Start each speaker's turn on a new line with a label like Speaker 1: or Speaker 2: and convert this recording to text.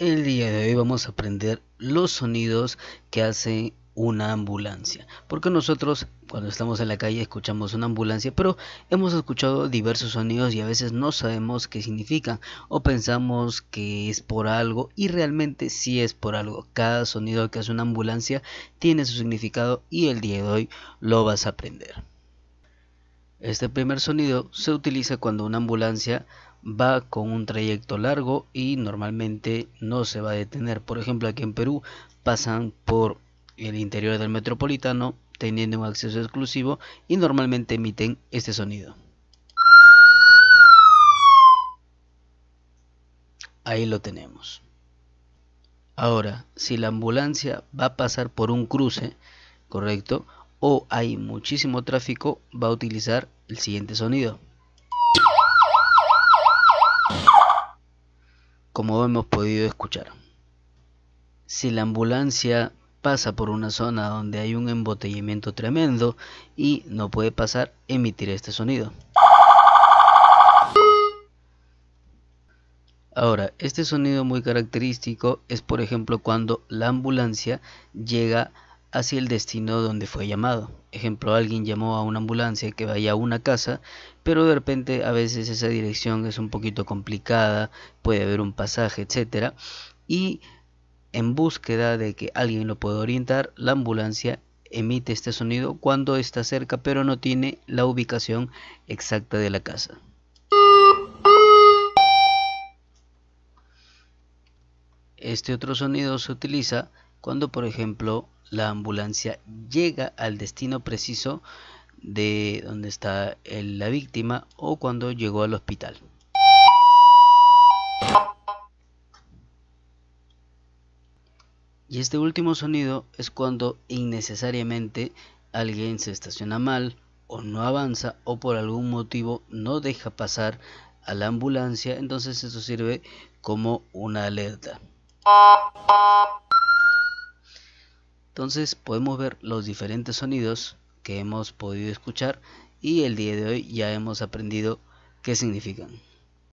Speaker 1: El día de hoy vamos a aprender los sonidos que hace una ambulancia. Porque nosotros cuando estamos en la calle escuchamos una ambulancia, pero hemos escuchado diversos sonidos y a veces no sabemos qué significan o pensamos que es por algo y realmente sí es por algo. Cada sonido que hace una ambulancia tiene su significado y el día de hoy lo vas a aprender. Este primer sonido se utiliza cuando una ambulancia va con un trayecto largo y normalmente no se va a detener. Por ejemplo, aquí en Perú pasan por el interior del metropolitano teniendo un acceso exclusivo y normalmente emiten este sonido. Ahí lo tenemos. Ahora, si la ambulancia va a pasar por un cruce, ¿correcto? o hay muchísimo tráfico, va a utilizar el siguiente sonido. Como hemos podido escuchar. Si la ambulancia pasa por una zona donde hay un embotellamiento tremendo y no puede pasar, emitir este sonido. Ahora, este sonido muy característico es por ejemplo cuando la ambulancia llega a hacia el destino donde fue llamado. Ejemplo, alguien llamó a una ambulancia que vaya a una casa, pero de repente a veces esa dirección es un poquito complicada, puede haber un pasaje, etcétera, y en búsqueda de que alguien lo pueda orientar, la ambulancia emite este sonido cuando está cerca, pero no tiene la ubicación exacta de la casa. Este otro sonido se utiliza cuando por ejemplo la ambulancia llega al destino preciso de donde está la víctima o cuando llegó al hospital. Y este último sonido es cuando innecesariamente alguien se estaciona mal o no avanza o por algún motivo no deja pasar a la ambulancia, entonces eso sirve como una alerta. Entonces podemos ver los diferentes sonidos que hemos podido escuchar y el día de hoy ya hemos aprendido qué significan.